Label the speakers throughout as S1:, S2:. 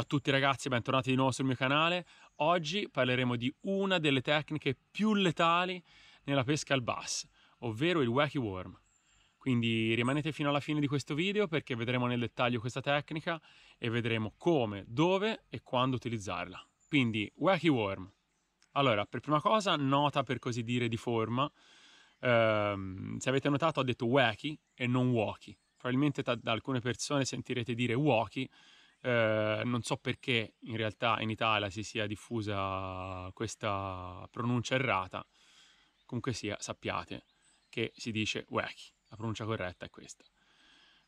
S1: Ciao a tutti ragazzi, bentornati di nuovo sul mio canale. Oggi parleremo di una delle tecniche più letali nella pesca al bass, ovvero il wacky worm. Quindi rimanete fino alla fine di questo video perché vedremo nel dettaglio questa tecnica e vedremo come, dove e quando utilizzarla. Quindi, wacky worm. Allora, per prima cosa, nota per così dire di forma. Ehm, se avete notato ho detto wacky e non walkie. Probabilmente da alcune persone sentirete dire walkie Ehm, non so perché in realtà in Italia si sia diffusa questa pronuncia errata, comunque sia sappiate che si dice wacky, la pronuncia corretta è questa.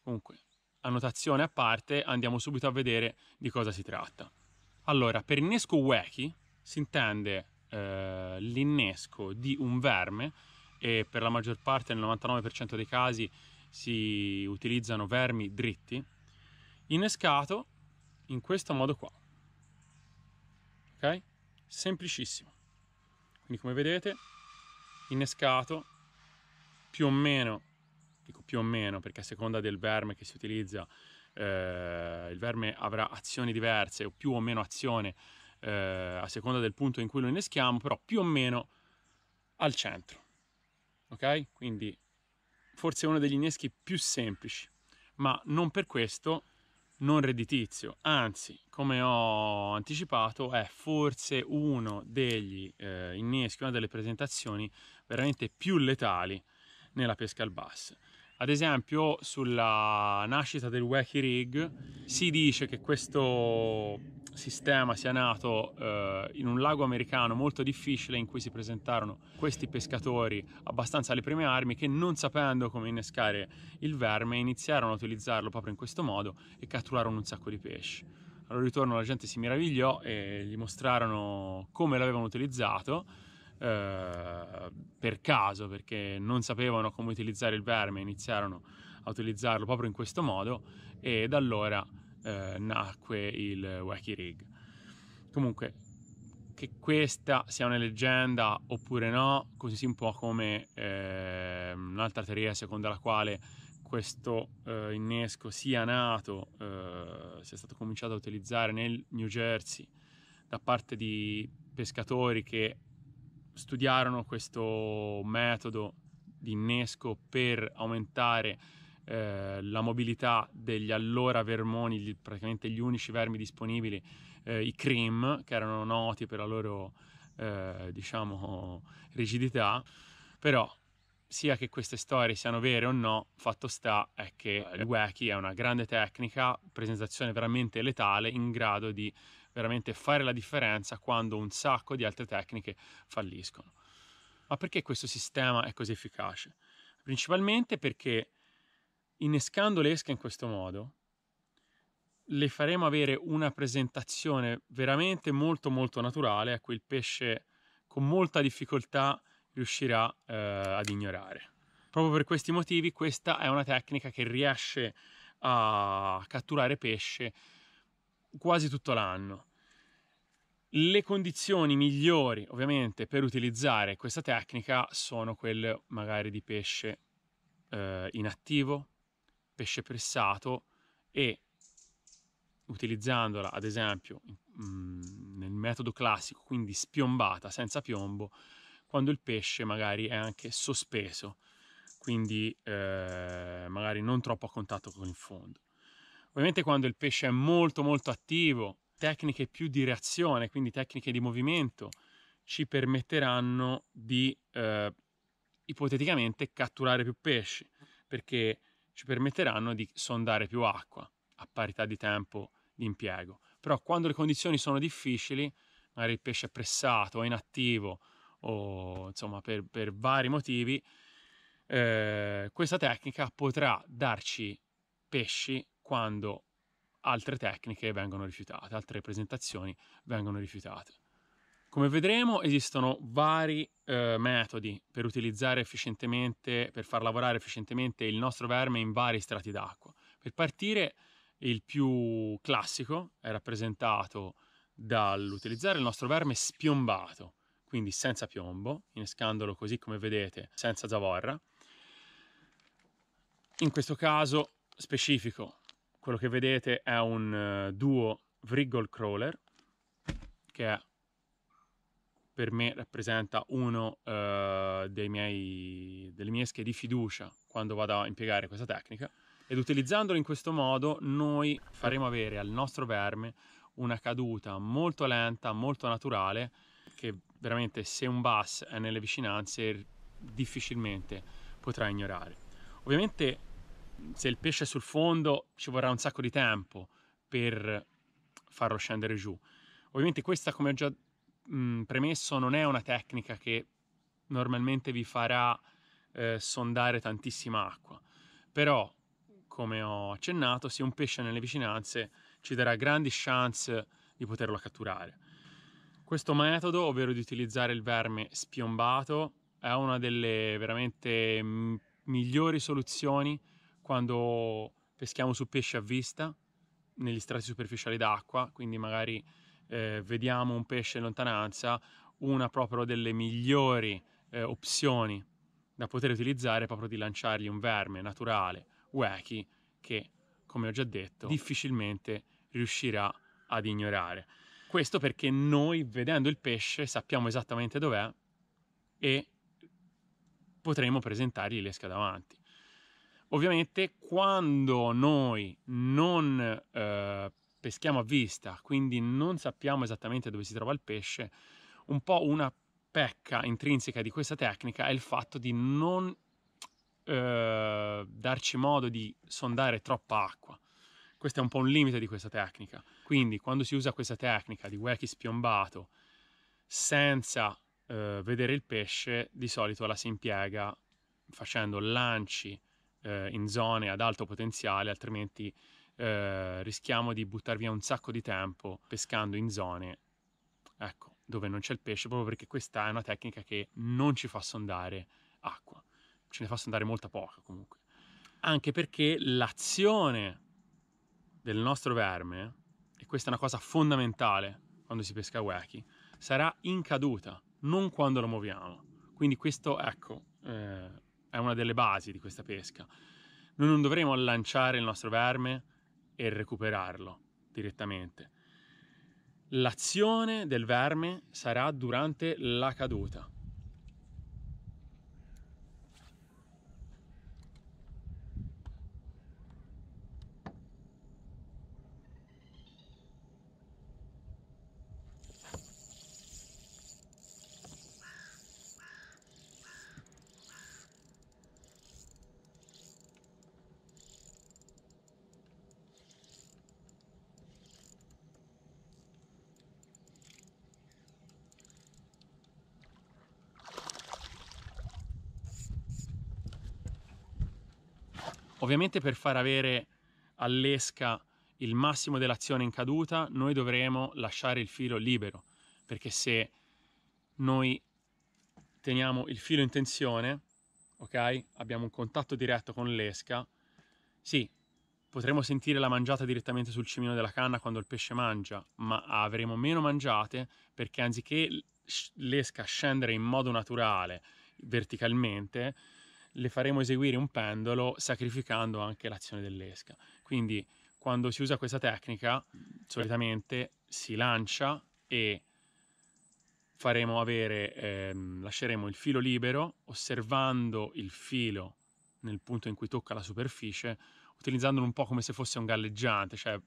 S1: Comunque, annotazione a parte, andiamo subito a vedere di cosa si tratta. Allora, per innesco wacky si intende eh, l'innesco di un verme e per la maggior parte, nel 99% dei casi, si utilizzano vermi dritti, innescato in questo modo qua. Ok? Semplicissimo. Quindi come vedete, innescato più o meno, dico più o meno perché a seconda del verme che si utilizza, eh, il verme avrà azioni diverse o più o meno azione eh, a seconda del punto in cui lo inneschiamo, però più o meno al centro. Ok? Quindi forse uno degli inneschi più semplici, ma non per questo non redditizio, anzi, come ho anticipato, è forse uno degli eh, inneschi, una delle presentazioni veramente più letali nella pesca al bass. Ad esempio, sulla nascita del Wacky Rig si dice che questo sistema sia nato eh, in un lago americano molto difficile in cui si presentarono questi pescatori abbastanza alle prime armi che non sapendo come innescare il verme iniziarono a utilizzarlo proprio in questo modo e catturarono un sacco di pesci. Al ritorno la gente si meravigliò e gli mostrarono come l'avevano utilizzato eh, per caso perché non sapevano come utilizzare il verme iniziarono a utilizzarlo proprio in questo modo e da allora eh, nacque il Wacky Rig. Comunque, che questa sia una leggenda oppure no, così un po' come eh, un'altra teoria secondo la quale questo eh, innesco sia nato, eh, sia stato cominciato a utilizzare nel New Jersey da parte di pescatori che studiarono questo metodo di innesco per aumentare eh, la mobilità degli allora vermoni, gli, praticamente gli unici vermi disponibili, eh, i cream, che erano noti per la loro, eh, diciamo, rigidità, però sia che queste storie siano vere o no, fatto sta è che il wacky è una grande tecnica, presentazione veramente letale, in grado di veramente fare la differenza quando un sacco di altre tecniche falliscono. Ma perché questo sistema è così efficace? Principalmente perché innescando l'esca in questo modo, le faremo avere una presentazione veramente molto molto naturale a cui il pesce con molta difficoltà riuscirà eh, ad ignorare. Proprio per questi motivi questa è una tecnica che riesce a catturare pesce quasi tutto l'anno. Le condizioni migliori ovviamente per utilizzare questa tecnica sono quelle magari di pesce eh, inattivo, pesce pressato e utilizzandola ad esempio mm, nel metodo classico, quindi spiombata senza piombo, quando il pesce magari è anche sospeso, quindi eh, magari non troppo a contatto con il fondo. Ovviamente quando il pesce è molto molto attivo, tecniche più di reazione, quindi tecniche di movimento, ci permetteranno di eh, ipoteticamente catturare più pesci, perché ci permetteranno di sondare più acqua a parità di tempo di impiego. Però quando le condizioni sono difficili, magari il pesce è pressato, è inattivo o insomma per, per vari motivi, eh, questa tecnica potrà darci pesci quando altre tecniche vengono rifiutate, altre presentazioni vengono rifiutate. Come vedremo esistono vari eh, metodi per utilizzare efficientemente, per far lavorare efficientemente il nostro verme in vari strati d'acqua. Per partire il più classico è rappresentato dall'utilizzare il nostro verme spiombato, quindi senza piombo, innescandolo così come vedete, senza zavorra. In questo caso specifico, quello che vedete è un eh, duo Wriggle Crawler, che è per me rappresenta uno eh, dei miei, delle mie schede di fiducia quando vado a impiegare questa tecnica ed utilizzandolo in questo modo noi faremo avere al nostro verme una caduta molto lenta, molto naturale che veramente se un bus è nelle vicinanze difficilmente potrà ignorare. Ovviamente se il pesce è sul fondo ci vorrà un sacco di tempo per farlo scendere giù. Ovviamente questa come ho già mh, mm, premesso non è una tecnica che normalmente vi farà eh, sondare tantissima acqua, però come ho accennato, se un pesce nelle vicinanze ci darà grandi chance di poterlo catturare. Questo metodo, ovvero di utilizzare il verme spiombato, è una delle veramente mm, migliori soluzioni quando peschiamo su pesce a vista negli strati superficiali d'acqua, quindi magari eh, vediamo un pesce in lontananza, una proprio delle migliori eh, opzioni da poter utilizzare è proprio di lanciargli un verme naturale, wacky, che come ho già detto difficilmente riuscirà ad ignorare. Questo perché noi vedendo il pesce sappiamo esattamente dov'è e potremo presentargli l'esca davanti. Ovviamente quando noi non eh, peschiamo a vista, quindi non sappiamo esattamente dove si trova il pesce, un po' una pecca intrinseca di questa tecnica è il fatto di non eh, darci modo di sondare troppa acqua. Questo è un po' un limite di questa tecnica. Quindi quando si usa questa tecnica di wacky spiombato senza eh, vedere il pesce, di solito la si impiega facendo lanci eh, in zone ad alto potenziale, altrimenti eh, rischiamo di buttare via un sacco di tempo pescando in zone ecco, dove non c'è il pesce, proprio perché questa è una tecnica che non ci fa sondare acqua, ce ne fa sondare molta poca comunque. Anche perché l'azione del nostro verme, e questa è una cosa fondamentale quando si pesca wacky, sarà in caduta, non quando lo muoviamo. Quindi questo, ecco, eh, è una delle basi di questa pesca. Noi non dovremo lanciare il nostro verme e recuperarlo direttamente. L'azione del verme sarà durante la caduta. Ovviamente per far avere all'esca il massimo dell'azione in caduta, noi dovremo lasciare il filo libero, perché se noi teniamo il filo in tensione, ok? Abbiamo un contatto diretto con l'esca, sì, potremo sentire la mangiata direttamente sul cimino della canna quando il pesce mangia, ma avremo meno mangiate perché anziché l'esca scendere in modo naturale verticalmente, le faremo eseguire un pendolo sacrificando anche l'azione dell'esca. Quindi quando si usa questa tecnica solitamente si lancia e faremo avere, ehm, lasceremo il filo libero osservando il filo nel punto in cui tocca la superficie, utilizzandolo un po' come se fosse un galleggiante, cioè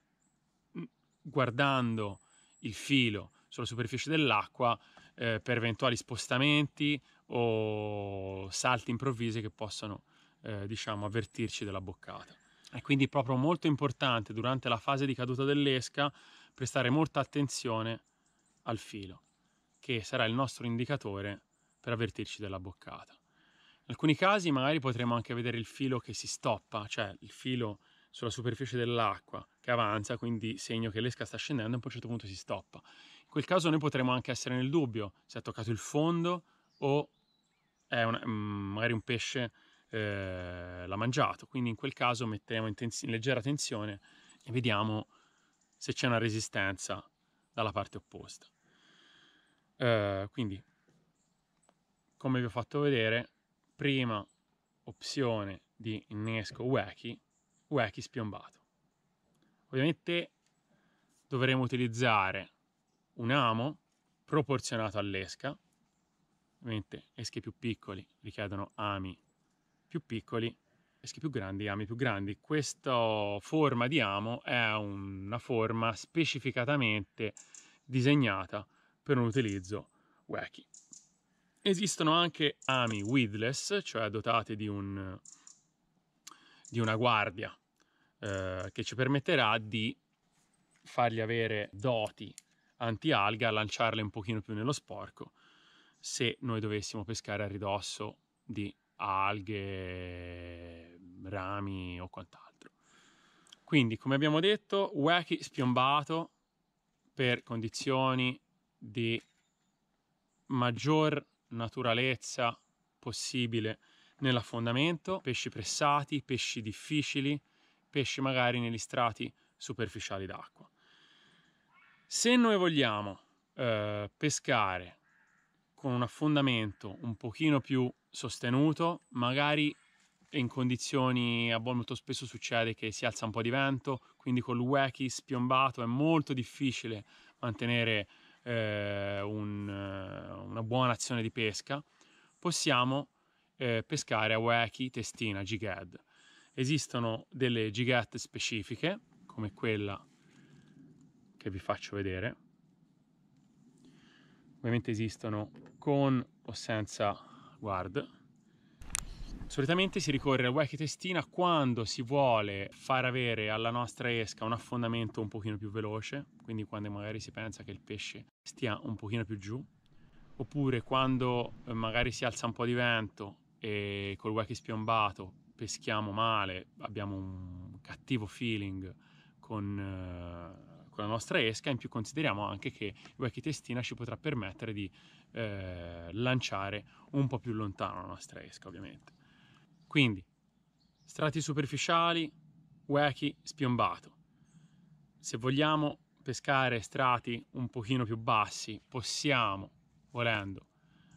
S1: mm, guardando il filo sulla superficie dell'acqua eh, per eventuali spostamenti o salti improvvisi che possano eh, diciamo avvertirci della boccata. È quindi proprio molto importante durante la fase di caduta dell'esca prestare molta attenzione al filo, che sarà il nostro indicatore per avvertirci della boccata. In alcuni casi magari potremo anche vedere il filo che si stoppa, cioè il filo sulla superficie dell'acqua che avanza, quindi segno che l'esca sta scendendo e a un certo punto si stoppa. In quel caso noi potremo anche essere nel dubbio se ha toccato il fondo o un, mm, magari un pesce eh, l'ha mangiato. Quindi in quel caso mettiamo in, tens in leggera tensione e vediamo se c'è una resistenza dalla parte opposta. Eh, quindi, come vi ho fatto vedere, prima opzione di innesco wacky, wacky spiombato. Ovviamente dovremo utilizzare un amo proporzionato all'esca Ovviamente esche più piccoli richiedono ami più piccoli, esche più grandi, ami più grandi. Questa forma di amo è una forma specificatamente disegnata per un utilizzo wacky. Esistono anche ami weedless, cioè dotate di, un, di una guardia eh, che ci permetterà di fargli avere doti anti-alga, lanciarle un pochino più nello sporco se noi dovessimo pescare a ridosso di alghe, mm, rami o quant'altro. Quindi, come abbiamo detto, wacky spiombato per condizioni di maggior naturalezza possibile nell'affondamento, pesci pressati, pesci difficili, pesci magari negli strati superficiali d'acqua. Se noi vogliamo eh, pescare con un affondamento un pochino più sostenuto, magari in condizioni a volte molto spesso succede che si alza un po' di vento, quindi con il wacky spiombato è molto difficile mantenere eh, un, eh, una buona azione di pesca. Possiamo eh, pescare a wacky, testina, gigad. Esistono delle jiggette specifiche, come quella che vi faccio vedere. Ovviamente esistono con o senza guard. Solitamente si ricorre al wacky testina quando si vuole far avere alla nostra esca un affondamento un pochino più veloce, quindi quando magari si pensa che il pesce stia un pochino più giù, oppure quando eh, magari si alza un po' di vento e col wacky spiombato peschiamo male, abbiamo un cattivo feeling con... Eh, con la nostra esca, in più consideriamo anche che il wacky testina ci potrà permettere di eh, lanciare un po' più lontano la nostra esca ovviamente. Quindi strati superficiali, wacky, spiombato. Se vogliamo pescare strati un pochino più bassi possiamo, volendo,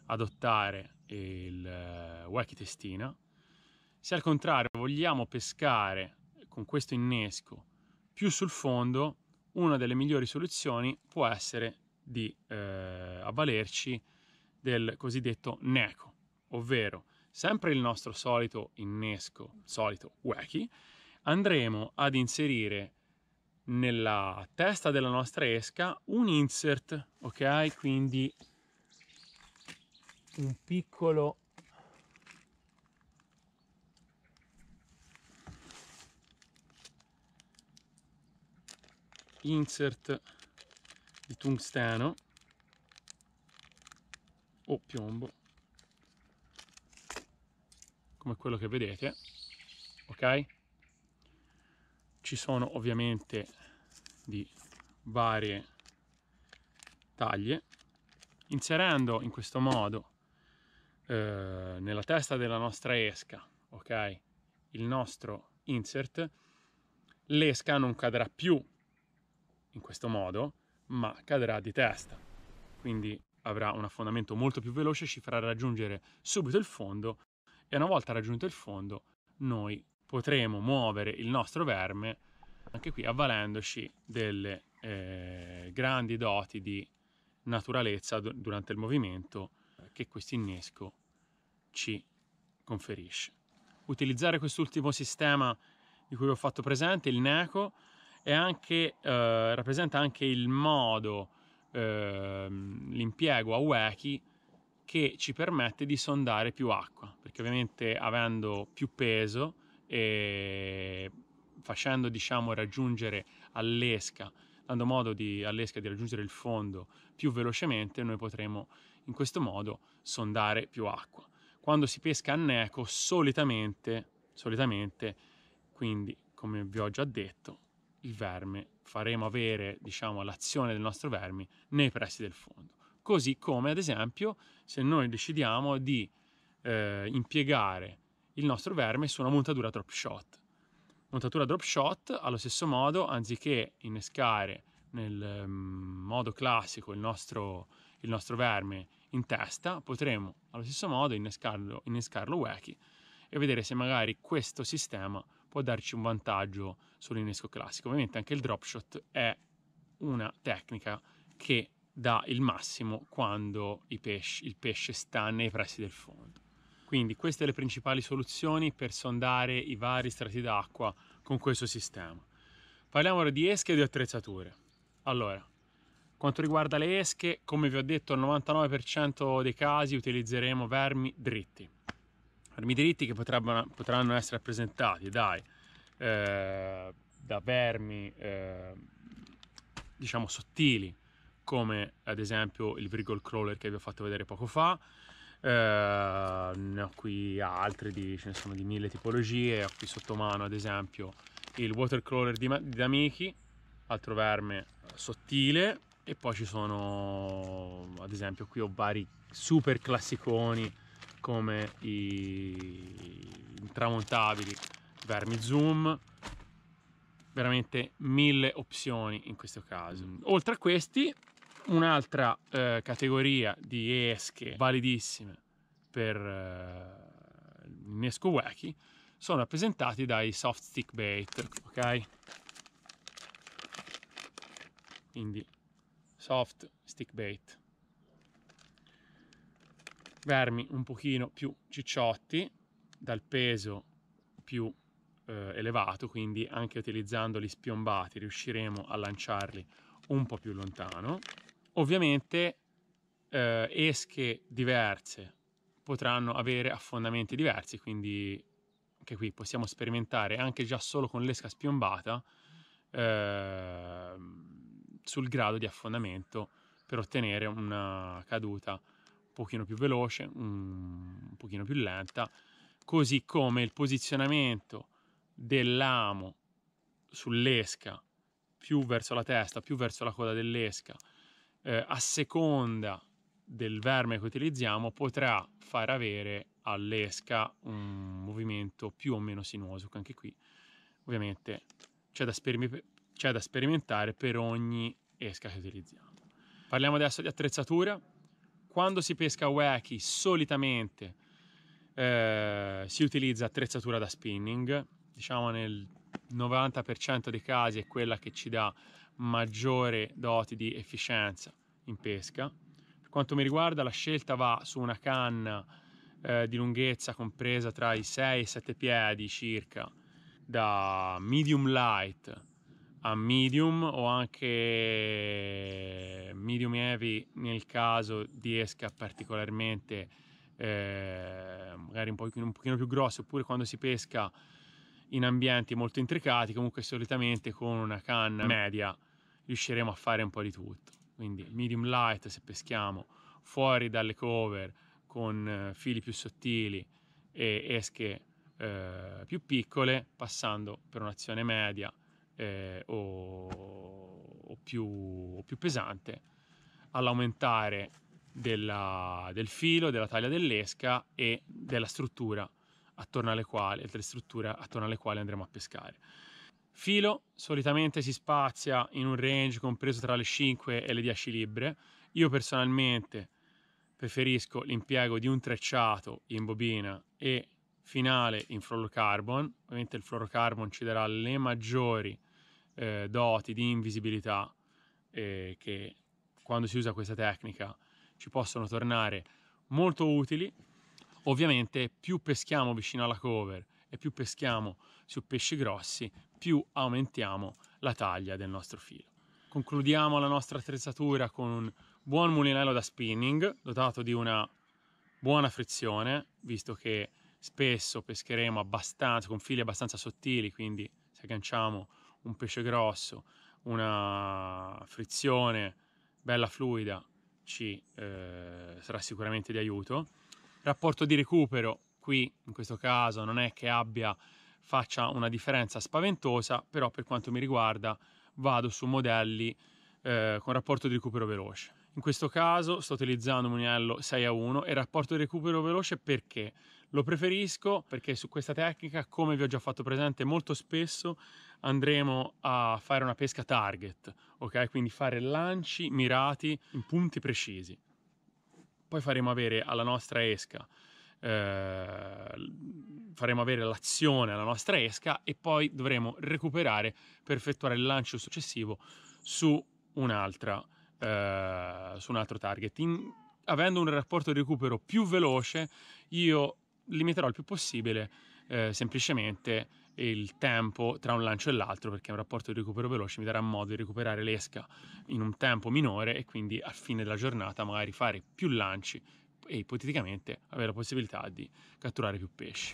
S1: adottare il wacky eh, testina. Se al contrario vogliamo pescare con questo innesco più sul fondo, una delle migliori soluzioni può essere di eh, avvalerci del cosiddetto neco, ovvero sempre il nostro solito innesco, solito wacky, andremo ad inserire nella testa della nostra esca un insert, ok? Quindi un piccolo insert di tungsteno o piombo come quello che vedete ok ci sono ovviamente di varie taglie inserendo in questo modo eh, nella testa della nostra esca ok il nostro insert l'esca non cadrà più in questo modo ma cadrà di testa. Quindi avrà un affondamento molto più veloce, ci farà raggiungere subito il fondo e una volta raggiunto il fondo noi potremo muovere il nostro verme anche qui avvalendoci delle eh, grandi doti di naturalezza durante il movimento che questo innesco ci conferisce. Utilizzare quest'ultimo sistema di cui vi ho fatto presente, il NECO, e anche, eh, rappresenta anche il modo, eh, l'impiego a Wacky che ci permette di sondare più acqua, perché ovviamente avendo più peso e facendo diciamo raggiungere all'esca, dando modo di, all'esca di raggiungere il fondo più velocemente, noi potremo in questo modo sondare più acqua. Quando si pesca a neco, solitamente, solitamente, quindi come vi ho già detto, il verme, faremo avere diciamo, l'azione del nostro verme nei pressi del fondo. Così come ad esempio se noi decidiamo di eh, impiegare il nostro verme su una montatura drop shot. Montatura drop shot allo stesso modo, anziché innescare nel mm, modo classico il nostro, il nostro verme in testa, potremo allo stesso modo innescarlo, innescarlo wacky e vedere se magari questo sistema può darci un vantaggio sull'innesco classico. Ovviamente anche il drop shot è una tecnica che dà il massimo quando pesci, il pesce sta nei pressi del fondo. Quindi queste le principali soluzioni per sondare i vari strati d'acqua con questo sistema. Parliamo ora di esche e di attrezzature. Allora, quanto riguarda le esche, come vi ho detto, nel 99% dei casi utilizzeremo vermi dritti armi diritti che potranno, potranno essere rappresentati dai, eh, da vermi eh, diciamo sottili come ad esempio il Virgol Crawler che vi ho fatto vedere poco fa eh, ne ho qui altri, di, ce ne sono di mille tipologie ho qui sotto mano ad esempio il Water Crawler di, di D'Amichi altro verme sottile e poi ci sono ad esempio qui ho vari super classiconi come i intramontabili, vermi zoom, veramente mille opzioni in questo caso. Mm. Oltre a questi, un'altra eh, categoria di esche validissime per eh, l'innesco wacky sono rappresentati dai soft stick bait, ok? Quindi soft stick bait vermi un pochino più cicciotti dal peso più eh, elevato quindi anche utilizzandoli spiombati riusciremo a lanciarli un po' più lontano ovviamente eh, esche diverse potranno avere affondamenti diversi quindi anche qui possiamo sperimentare anche già solo con l'esca spiombata eh, sul grado di affondamento per ottenere una caduta pochino più veloce, un pochino più lenta, così come il posizionamento dell'amo sull'esca più verso la testa, più verso la coda dell'esca, eh, a seconda del verme che utilizziamo, potrà far avere all'esca un movimento più o meno sinuoso, anche qui ovviamente c'è da, sper da sperimentare per ogni esca che utilizziamo. Parliamo adesso di attrezzatura quando si pesca wacky solitamente eh, si utilizza attrezzatura da spinning, diciamo nel 90% dei casi è quella che ci dà maggiore doti di efficienza in pesca. Per quanto mi riguarda la scelta va su una canna eh, di lunghezza compresa tra i 6 e i 7 piedi circa da medium light a medium o anche medium heavy nel caso di esca particolarmente eh, magari un pochino, un pochino più grosso oppure quando si pesca in ambienti molto intricati comunque solitamente con una canna media riusciremo a fare un po' di tutto quindi medium light se peschiamo fuori dalle cover con eh, fili più sottili e esche eh, più piccole passando per un'azione media eh, o, o, più, o, più, pesante all'aumentare della, del filo, della taglia dell'esca e della struttura attorno alle quali, altre strutture attorno alle quali andremo a pescare. Filo solitamente si spazia in un range compreso tra le 5 e le 10 libbre. Io personalmente preferisco l'impiego di un trecciato in bobina e finale in fluorocarbon. Ovviamente il fluorocarbon ci darà le maggiori eh, doti di invisibilità eh, che quando si usa questa tecnica ci possono tornare molto utili. Ovviamente più peschiamo vicino alla cover e più peschiamo su pesci grossi, più aumentiamo la taglia del nostro filo. Concludiamo la nostra attrezzatura con un buon mulinello da spinning dotato di una buona frizione, visto che spesso pescheremo abbastanza, con fili abbastanza sottili, quindi se agganciamo un pesce grosso, una frizione bella fluida ci eh, sarà sicuramente di aiuto. Rapporto di recupero, qui in questo caso non è che abbia faccia una differenza spaventosa, però per quanto mi riguarda vado su modelli eh, con rapporto di recupero veloce. In questo caso sto utilizzando un agnello 6 a 1 e rapporto di recupero veloce perché? Lo preferisco perché su questa tecnica, come vi ho già fatto presente molto spesso, andremo a fare una pesca target, ok? Quindi fare lanci mirati in punti precisi. Poi faremo avere alla nostra esca eh, faremo avere l'azione alla nostra esca e poi dovremo recuperare per effettuare il lancio successivo su, un'altra, eh, su un altro target. In, avendo un rapporto di recupero più veloce, io limiterò il più possibile eh, semplicemente il tempo tra un lancio e l'altro perché un rapporto di recupero veloce mi darà modo di recuperare l'esca in un tempo minore e quindi al fine della giornata magari fare più lanci e ipoteticamente avere la possibilità di catturare più pesci.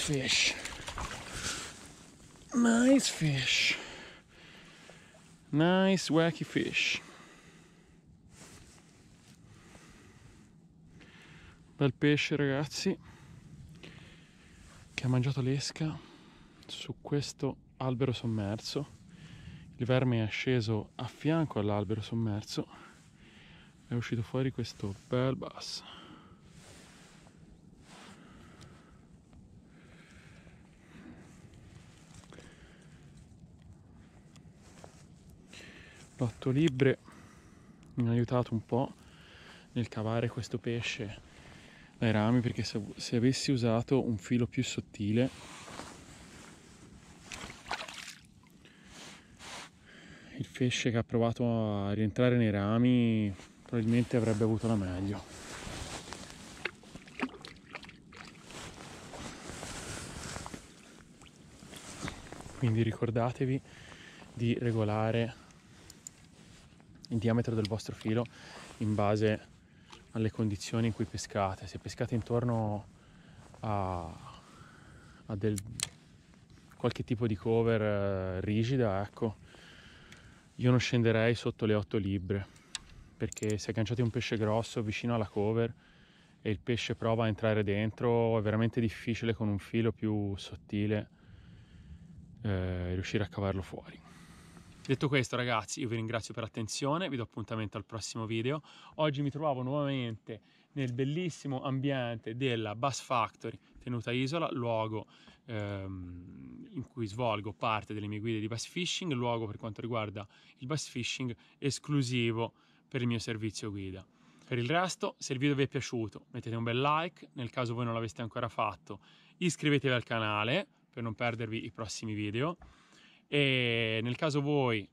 S1: nice fish. Nice fish. Nice wacky fish. Bel pesce ragazzi che ha mangiato l'esca su questo albero sommerso. Il verme è sceso a fianco all'albero sommerso è uscito fuori questo bel bass. L'otto libre mi ha aiutato un po' nel cavare questo pesce dai rami perché se, se avessi usato un filo più sottile il pesce che ha provato a rientrare nei rami probabilmente avrebbe avuto la meglio. Quindi ricordatevi di regolare il diametro del vostro filo in base alle condizioni in cui pescate. Se pescate intorno a, a del, qualche tipo di cover eh, rigida, ecco, io non scenderei sotto le 8 libbre perché se agganciate un pesce grosso vicino alla cover e il pesce prova a entrare dentro è veramente difficile con un filo più sottile eh, riuscire a cavarlo fuori. Detto questo ragazzi io vi ringrazio per l'attenzione, vi do appuntamento al prossimo video. Oggi mi trovavo nuovamente nel bellissimo ambiente della Bass Factory tenuta isola, luogo ehm, in cui svolgo parte delle mie guide di bass fishing, luogo per quanto riguarda il bass fishing esclusivo per il mio servizio guida. Per il resto, se il video vi è piaciuto, mettete un bel like, nel caso voi non l'aveste ancora fatto, iscrivetevi al canale per non perdervi i prossimi video e nel caso voi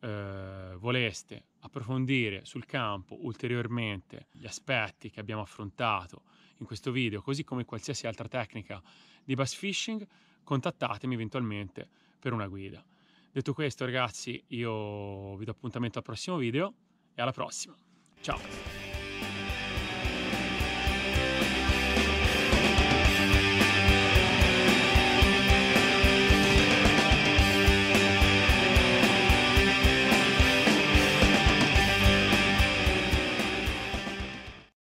S1: eh, voleste approfondire sul campo ulteriormente gli aspetti che abbiamo affrontato in questo video, così come qualsiasi altra tecnica di bass fishing, contattatemi eventualmente per una guida. Detto questo ragazzi, io vi do appuntamento al prossimo video e alla prossima. Ciao!